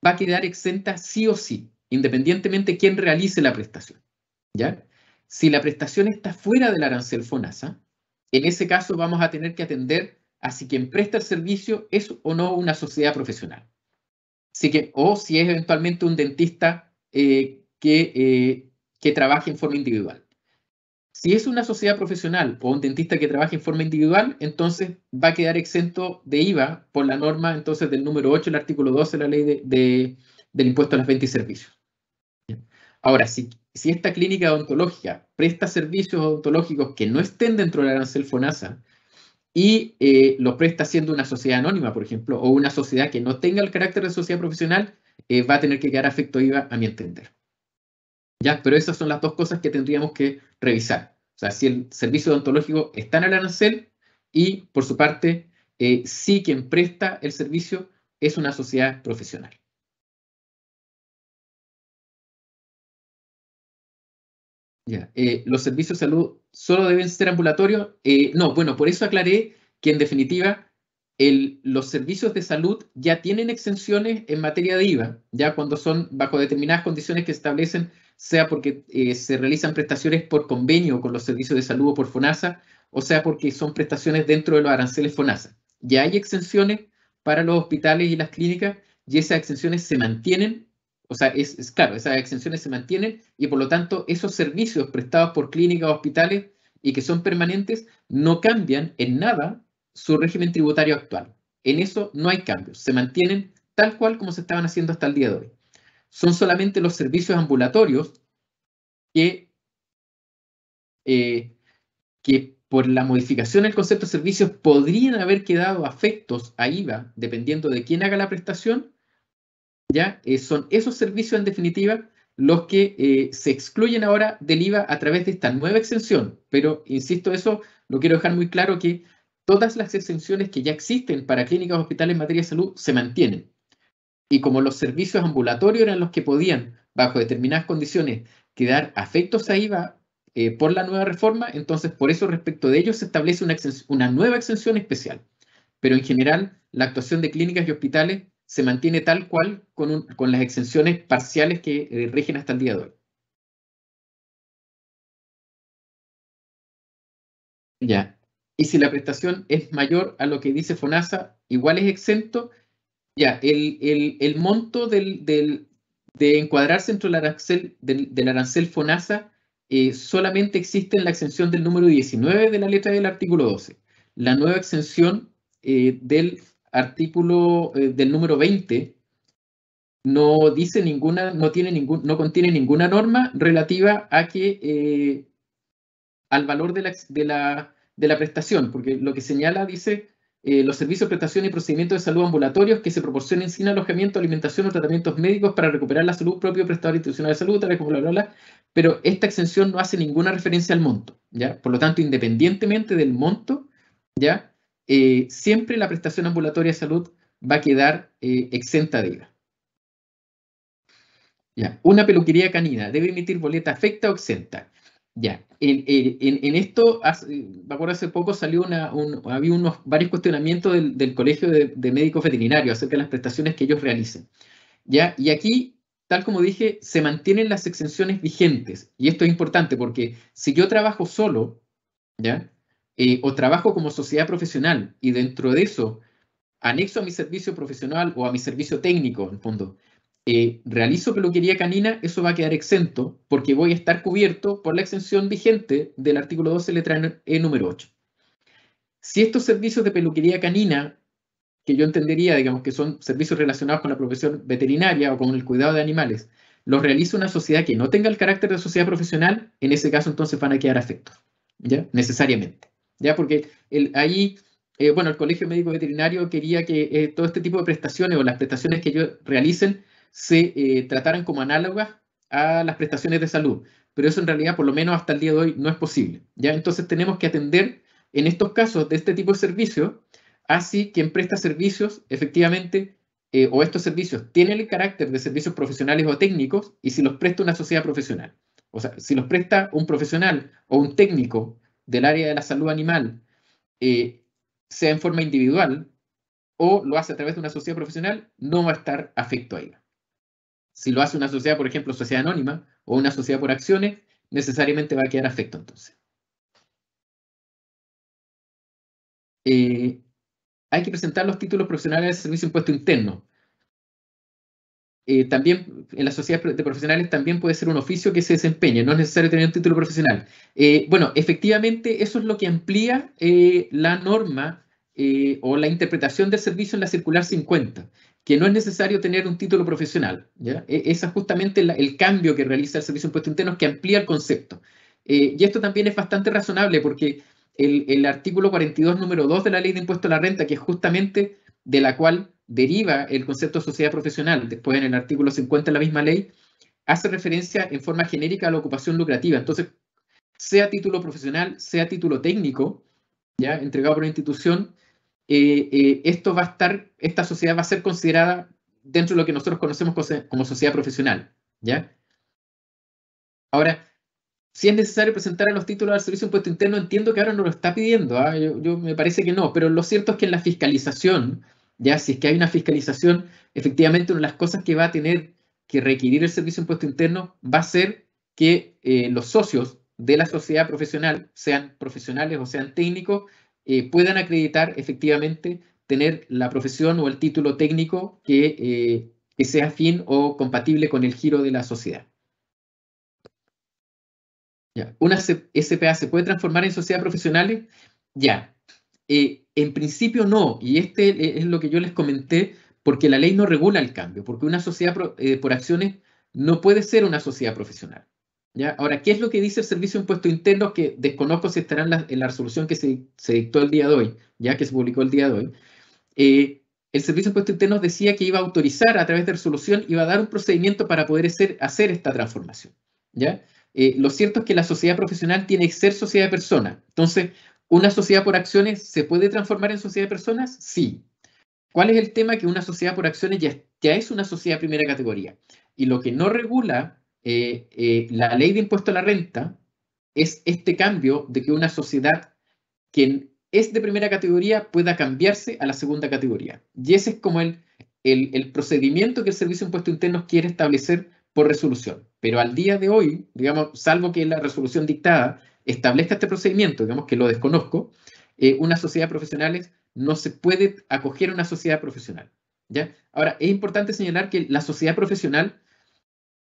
va a quedar exenta sí o sí, independientemente quién realice la prestación. ¿ya? Si la prestación está fuera del arancel FONASA, en ese caso vamos a tener que atender Así quien presta el servicio es o no una sociedad profesional. Así que, o si es eventualmente un dentista eh, eh, que, trabaje en forma individual. Si es una sociedad profesional o un dentista que trabaje en forma individual, entonces va a quedar exento de IVA por la norma entonces del número 8, el artículo 12 de la ley del impuesto a las ventas y servicios. Ahora, si, si esta clínica odontológica presta servicios odontológicos que no estén dentro del arancel FONASA y eh, lo presta siendo una sociedad anónima, por ejemplo, o una sociedad que no tenga el carácter de sociedad profesional, eh, va a tener que quedar afecto IVA a mi entender. ¿Ya? Pero esas son las dos cosas que tendríamos que revisar. O sea, si el servicio odontológico está en el arancel y, por su parte, eh, si quien presta el servicio es una sociedad profesional. Eh, los servicios de salud solo deben ser ambulatorios. Eh, no, bueno, por eso aclaré que en definitiva los servicios de salud ya tienen exenciones en materia de IVA, ya cuando son bajo determinadas condiciones que establecen, sea porque eh, se realizan prestaciones por convenio con los servicios de salud o por FONASA, o sea porque son prestaciones dentro de los aranceles FONASA. Ya hay exenciones para los hospitales y las clínicas y esas exenciones se mantienen o sea, es, claro, esas exenciones se mantienen y por lo tanto esos servicios prestados por clínicas o hospitales y que son permanentes no cambian en nada su régimen tributario actual. En eso no hay cambios, se mantienen tal cual como se estaban haciendo hasta el día de hoy. Son solamente los servicios ambulatorios que, eh, que por la modificación del concepto de servicios podrían haber quedado afectos a IVA, dependiendo de quién haga la prestación, ¿ya? Eh, son esos servicios en definitiva los que eh, se excluyen ahora del IVA a través de esta nueva exención. Pero, insisto, eso lo quiero dejar muy claro que todas las exenciones que ya existen para clínicas, hospitales en materia de salud se mantienen. Y como los servicios ambulatorios eran los que podían, bajo determinadas condiciones, quedar afectos a IVA eh, por la nueva reforma, entonces por eso respecto de ellos se establece una, una nueva exención especial. Pero en general, la actuación de clínicas y hospitales se mantiene tal cual con, las exenciones parciales que eh, rigen hasta el día de hoy. Ya. Y si la prestación es mayor a lo que dice FONASA, igual es exento. Ya, el, el, monto del, de encuadrarse dentro del arancel, del, arancel FONASA eh, solamente existe en la exención del número 19 de la letra del artículo 12. La nueva exención eh, del artículo eh, del número 20 no dice ninguna, no tiene ningún, no contiene ninguna norma relativa a que eh, al valor de la, de, la, prestación, porque lo que señala dice eh, los servicios, prestación y procedimientos de salud ambulatorios que se proporcionen sin alojamiento, alimentación o tratamientos médicos para recuperar la salud propio prestador institucional de salud, tal como bla, bla, pero esta exención no hace ninguna referencia al monto, ¿ya? Por lo tanto, independientemente del monto, ¿ya? Eh, siempre la prestación ambulatoria de salud va a quedar eh, exenta de IVA. Una peluquería canina debe emitir boleta afecta o exenta. Ya, en, esto, hace, hace poco salió una, había unos varios cuestionamientos del, Colegio de, de, Médicos Veterinarios acerca de las prestaciones que ellos realicen. Ya, y aquí, tal como dije, se mantienen las exenciones vigentes. Y esto es importante porque si yo trabajo solo, ya, eh, o trabajo como sociedad profesional y dentro de eso, anexo a mi servicio profesional o a mi servicio técnico, en el fondo, eh, realizo peluquería canina, eso va a quedar exento porque voy a estar cubierto por la exención vigente del artículo 12, letra E número 8. Si estos servicios de peluquería canina, que yo entendería, digamos, que son servicios relacionados con la profesión veterinaria o con el cuidado de animales, los realiza una sociedad que no tenga el carácter de sociedad profesional, en ese caso entonces van a quedar afectos, ¿ya? Necesariamente. ¿ya? Porque el, ahí, eh, bueno, el Colegio Médico Veterinario quería que eh, todo este tipo de prestaciones o las prestaciones que ellos realicen se eh, trataran como análogas a las prestaciones de salud, pero eso en realidad, por lo menos hasta el día de hoy, no es posible, ¿ya? Entonces tenemos que atender en estos casos de este tipo de servicios, así quien presta servicios efectivamente o estos servicios tienen el carácter de servicios profesionales o técnicos y si los presta una sociedad profesional. O sea, si los presta un profesional o un técnico del área de la salud animal, eh, sea en forma individual o lo hace a través de una sociedad profesional, no va a estar afecto a ella. Si lo hace una sociedad, por ejemplo, sociedad anónima o una sociedad por acciones, necesariamente va a quedar afecto entonces. Eh, hay que presentar los títulos profesionales del servicio impuesto interno. Eh, también en las sociedades de profesionales también puede ser un oficio que se desempeñe, no es necesario tener un título profesional. Eh, bueno, efectivamente eso es lo que amplía eh, la norma o la interpretación del servicio en la circular 50, que no es necesario tener un título profesional. ¿ya? E, ese es justamente el cambio que realiza el Servicio impuesto interno Internos que amplía el concepto. y esto también es bastante razonable porque el, el artículo 42, número 2 de la Ley de Impuesto a la Renta, que es justamente de la cual deriva el concepto de sociedad profesional. Después, en el artículo 50 de la misma ley, hace referencia en forma genérica a la ocupación lucrativa. Entonces, sea título profesional, sea título técnico, ya entregado por una institución, eh, eh, esto va a estar, esta sociedad va a ser considerada dentro de lo que nosotros conocemos como sociedad profesional, ya. Ahora, si es necesario presentar a los títulos al Servicio de Impuesto Interno, entiendo que ahora no lo está pidiendo, ¿ah? yo, me parece que no, pero lo cierto es que en la fiscalización ya, si es que hay una fiscalización, efectivamente una de las cosas que va a tener que requerir el Servicio de Impuesto Interno va a ser que eh, los socios de la sociedad profesional, sean profesionales o sean técnicos, eh, puedan acreditar efectivamente tener la profesión o el título técnico eh, que, sea afín o compatible con el giro de la sociedad. Ya. Una SPA se puede transformar en sociedad profesional. Ya. En principio no, y este eh, es lo que yo les comenté, porque la ley no regula el cambio, porque una sociedad eh, por acciones no puede ser una sociedad profesional. ¿ya? Ahora, ¿qué es lo que dice el Servicio de Impuestos Internos que desconozco si estará en la, resolución que se, dictó el día de hoy, ya que se publicó el día de hoy? Eh, el Servicio de Impuestos Internos decía que iba a autorizar a través de resolución, iba a dar un procedimiento para poder hacer, esta transformación. ¿ya? lo cierto es que la sociedad profesional tiene que ser sociedad de personas. Entonces, ¿Una sociedad por acciones se puede transformar en sociedad de personas? Sí. ¿Cuál es el tema? Que una sociedad por acciones ya, es una sociedad de primera categoría. Y lo que no regula eh, eh, la ley de impuesto a la renta es este cambio de que una sociedad que es de primera categoría pueda cambiarse a la segunda categoría. Y ese es como el, el, procedimiento que el Servicio de Impuestos Internos quiere establecer por resolución. Pero al día de hoy, digamos, salvo que la resolución dictada establezca este procedimiento, digamos que lo desconozco, eh, una sociedad profesional no se puede acoger a una sociedad profesional. ¿ya? Ahora, es importante señalar que la sociedad profesional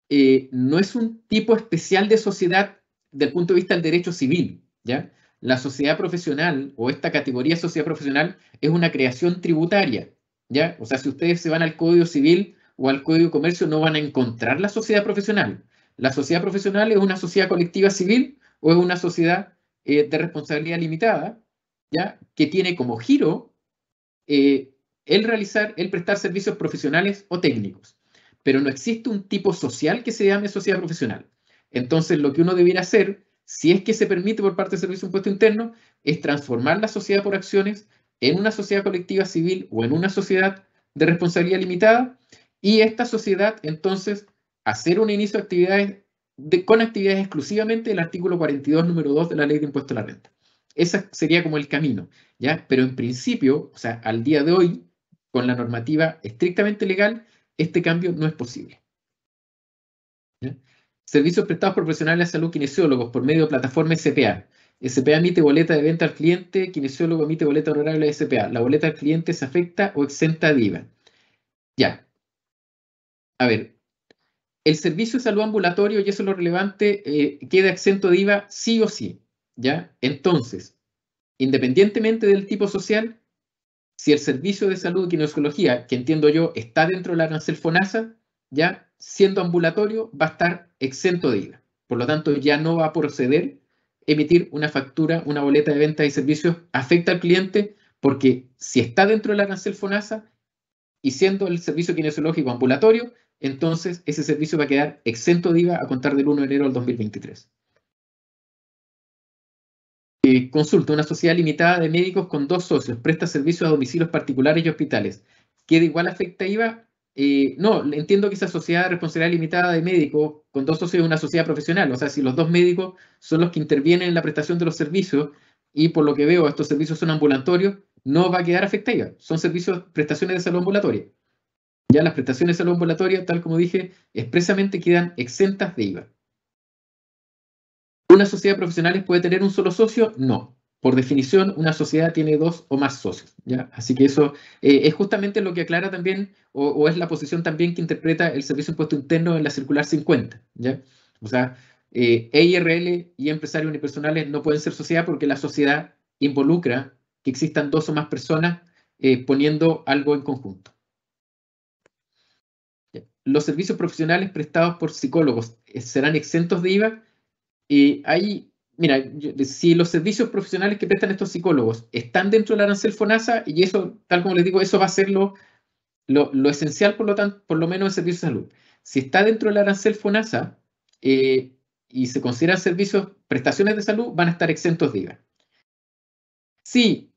eh, no es un tipo especial de sociedad del punto de vista del derecho civil. ¿ya? La sociedad profesional o esta categoría de sociedad profesional es una creación tributaria. ¿ya? O sea, si ustedes se van al Código Civil o al Código de Comercio, no van a encontrar la sociedad profesional. La sociedad profesional es una sociedad colectiva civil o es una sociedad eh, de responsabilidad limitada, ¿ya? que tiene como giro eh, el realizar, el prestar servicios profesionales o técnicos. Pero no existe un tipo social que se llame sociedad profesional. Entonces, lo que uno debería hacer, si es que se permite por parte del Servicio de Impuesto Interno, es transformar la sociedad por acciones en una sociedad colectiva civil o en una sociedad de responsabilidad limitada y esta sociedad entonces hacer un inicio de actividades de, con actividades exclusivamente del artículo 42, número 2 de la ley de impuesto a la renta. Ese sería como el camino, ¿ya? Pero en principio, o sea, al día de hoy, con la normativa estrictamente legal, este cambio no es posible. Servicios prestados por profesionales de salud kinesiólogos por medio de plataforma SPA. SPA emite boleta de venta al cliente, kinesiólogo emite boleta honorable SPA. La boleta al cliente se afecta o exenta de IVA. Ya. A ver, el servicio de salud ambulatorio, y eso es lo relevante, eh, queda exento de IVA sí o sí. ¿ya? Entonces, independientemente del tipo social, si el servicio de salud kinesiología, que entiendo yo, está dentro de la cancel FONASA, ya siendo ambulatorio, va a estar exento de IVA. Por lo tanto, ya no va a proceder emitir una factura, una boleta de venta de servicios, afecta al cliente, porque si está dentro de la cancel FONASA y siendo el servicio kinesiológico ambulatorio, entonces ese servicio va a quedar exento de IVA a contar del 1 de enero del 2023. Eh, consulta, una sociedad limitada de médicos con dos socios, presta servicios a domicilios particulares y hospitales. ¿Queda igual afecta IVA? Eh, no, entiendo que esa sociedad de responsabilidad limitada de médicos con dos socios es una sociedad profesional. O sea, si los dos médicos son los que intervienen en la prestación de los servicios y por lo que veo estos servicios son ambulatorios, no va a quedar afecta IVA. Son servicios, prestaciones de salud ambulatoria. Ya las prestaciones de salud tal como dije, expresamente quedan exentas de IVA. ¿Una sociedad profesional profesionales puede tener un solo socio? No. Por definición, una sociedad tiene dos o más socios. ¿ya? Así que eso eh, es justamente lo que aclara también, o, es la posición también que interpreta el Servicio de Impuesto Interno en la Circular 50. ¿ya? O sea, EIRL eh, e y empresarios unipersonales no pueden ser sociedad porque la sociedad involucra que existan dos o más personas eh, poniendo algo en conjunto los servicios profesionales prestados por psicólogos eh, serán exentos de IVA. Y ahí, mira, si los servicios profesionales que prestan estos psicólogos están dentro del arancel FONASA, y eso, tal como les digo, eso va a ser lo, esencial, por lo, tanto, por lo menos en servicios de salud. Si está dentro del arancel FONASA eh, y se consideran servicios, prestaciones de salud, van a estar exentos de IVA. Si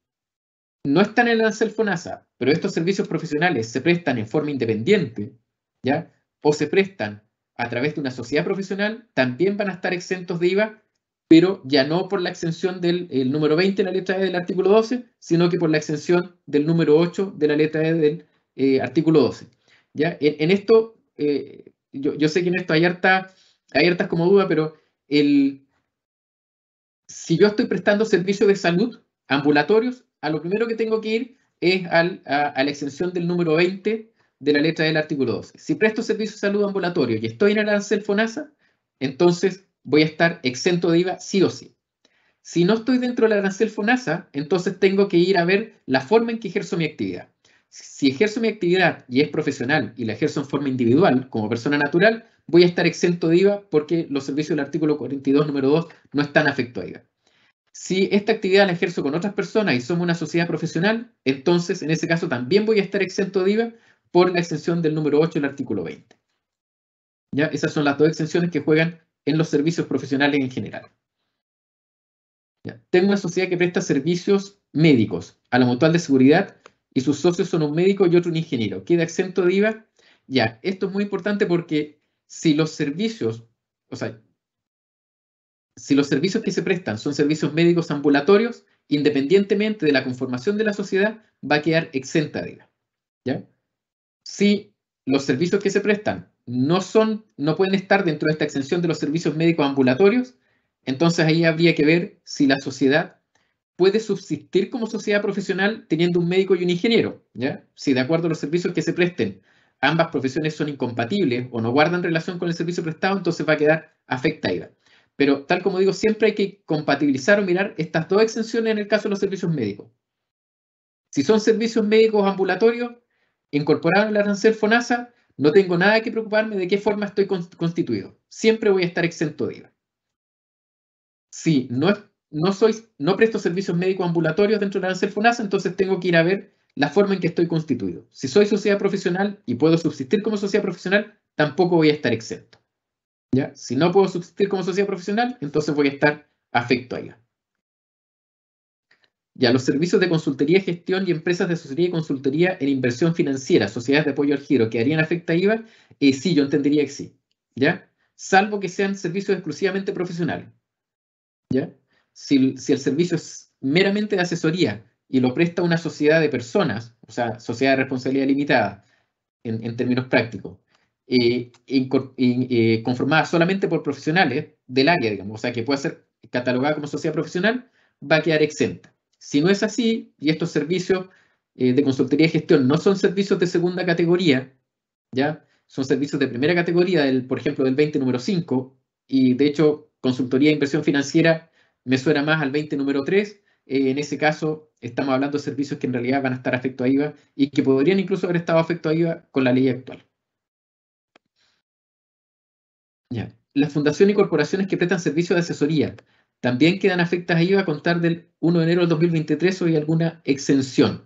no están en el arancel FONASA, pero estos servicios profesionales se prestan en forma independiente o se prestan a través de una sociedad profesional, también van a estar exentos de IVA, pero ya no por la exención del número 20 de la letra E del artículo 12, sino que por la exención del número 8 de la letra E del eh, artículo 12. ¿ya? En, esto, eh, yo, sé que en esto hay hartas como duda, pero si yo estoy prestando servicios de salud ambulatorios, a lo primero que tengo que ir es a, la exención del número 20 de la letra del artículo 12. Si presto servicio de salud ambulatorio y estoy en el arancel FONASA, entonces voy a estar exento de IVA sí o sí. Si no estoy dentro del arancel FONASA, entonces tengo que ir a ver la forma en que ejerzo mi actividad. Si ejerzo mi actividad y es profesional y la ejerzo en forma individual, como persona natural, voy a estar exento de IVA porque los servicios del artículo 42, número 2, no están afecto a IVA. Si esta actividad la ejerzo con otras personas y somos una sociedad profesional, entonces en ese caso también voy a estar exento de IVA por la exención del número 8 del artículo 20. ¿Ya? Esas son las dos exenciones que juegan en los servicios profesionales en general. Tengo una sociedad que presta servicios médicos a la mutual de seguridad y sus socios son un médico y otro un ingeniero. ¿Queda exento de IVA? Ya, esto es muy importante porque si los servicios, o sea, si los servicios que se prestan son servicios médicos ambulatorios, independientemente de la conformación de la sociedad, va a quedar exenta de IVA. ¿Ya? si los servicios que se prestan no son, no pueden estar dentro de esta exención de los servicios médicos ambulatorios, entonces ahí habría que ver si la sociedad puede subsistir como sociedad profesional teniendo un médico y un ingeniero, ¿ya? Si de acuerdo a los servicios que se presten, ambas profesiones son incompatibles o no guardan relación con el servicio prestado, entonces va a quedar afectada. Pero tal como digo, siempre hay que compatibilizar o mirar estas dos exenciones en el caso de los servicios médicos. Si son servicios médicos ambulatorios, incorporado en el arancel FONASA, no tengo nada que preocuparme de qué forma estoy constituido. Siempre voy a estar exento de IVA. Si no, no, soy, no presto servicios médicos ambulatorios dentro del arancel FONASA, entonces tengo que ir a ver la forma en que estoy constituido. Si soy sociedad profesional y puedo subsistir como sociedad profesional, tampoco voy a estar exento. ¿ya? Si no puedo subsistir como sociedad profesional, entonces voy a estar afecto a IVA. Ya, los servicios de consultoría, gestión y empresas de asesoría y consultoría en inversión financiera, sociedades de apoyo al giro, que harían afecta a IVA? Eh, sí, yo entendería que sí. ¿Ya? Salvo que sean servicios exclusivamente profesionales. ¿Ya? Si, el servicio es meramente de asesoría y lo presta una sociedad de personas, o sea, sociedad de responsabilidad limitada, en, términos prácticos, eh, eh, conformada solamente por profesionales del área, digamos, o sea, que pueda ser catalogada como sociedad profesional, va a quedar exenta. Si no es así, y estos servicios eh, de consultoría y gestión no son servicios de segunda categoría, ¿ya? Son servicios de primera categoría, del, por ejemplo, del 20 número 5, y de hecho, consultoría e inversión financiera me suena más al 20 número 3. Eh, en ese caso, estamos hablando de servicios que en realidad van a estar afecto a IVA y que podrían incluso haber estado afecto a IVA con la ley actual. Ya. Las fundaciones y corporaciones que prestan servicios de asesoría. También quedan afectas a IVA a contar del 1 de enero del 2023 o hay alguna exención.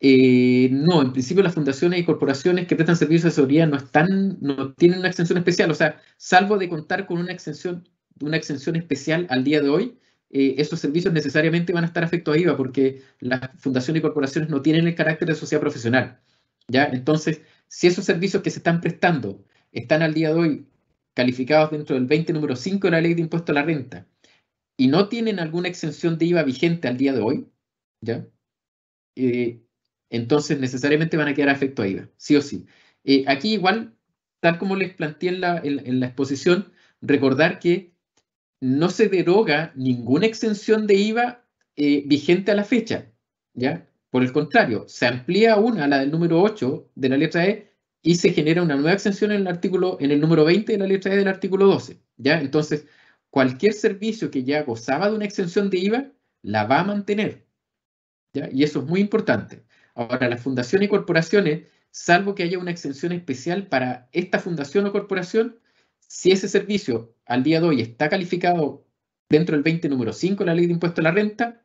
Eh, no, en principio las fundaciones y corporaciones que prestan servicios de asesoría no están, no tienen una exención especial, o sea, salvo de contar con una exención, una exención especial al día de hoy, eh, esos servicios necesariamente van a estar afectos a IVA porque las fundaciones y corporaciones no tienen el carácter de sociedad profesional. ¿ya? Entonces, si esos servicios que se están prestando están al día de hoy calificados dentro del 20 número 5 de la ley de impuesto a la renta y no tienen alguna exención de IVA vigente al día de hoy, ¿ya? Eh, entonces necesariamente van a quedar afecto a IVA, sí o sí. Eh, aquí igual, tal como les planteé en la, exposición, recordar que no se deroga ninguna exención de IVA eh, vigente a la fecha, ¿ya? Por el contrario, se amplía una, la del número 8 de la letra E, y se genera una nueva exención en el artículo, en el número 20 de la letra E del artículo 12, ¿ya? Entonces, cualquier servicio que ya gozaba de una exención de IVA, la va a mantener. ¿ya? Y eso es muy importante. Ahora, las fundaciones y corporaciones, salvo que haya una exención especial para esta fundación o corporación, si ese servicio al día de hoy está calificado dentro del 20 número 5 de la ley de impuesto a la renta,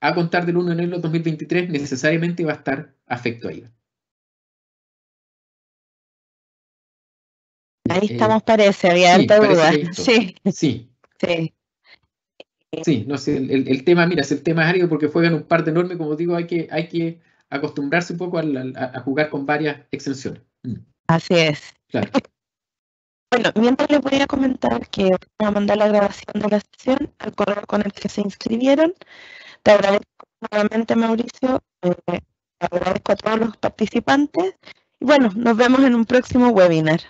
a contar del 1 de enero de 2023 necesariamente va a estar afecto a IVA. Ahí eh, estamos, parece, había duda. Sí. sí. Eh, sí. no sé, el, tema, mira, el tema es árido porque juegan un par de enorme, como digo, hay que, hay que acostumbrarse un poco a, jugar con varias extensiones. Mm. Así es. Claro. Bueno, mientras les voy a comentar que voy a mandar la grabación de la sesión al correo con el que se inscribieron. Te agradezco nuevamente, Mauricio. Eh, te agradezco a todos los participantes. Y bueno, nos vemos en un próximo webinar.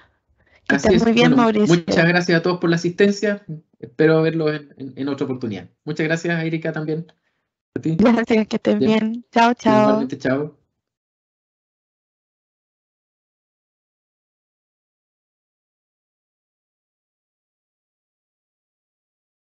muy bien, Mauricio. Muchas gracias a todos por la asistencia espero verlos en, otra oportunidad. Muchas gracias, Erika, también. Gracias, que estén bien. Chao, chao.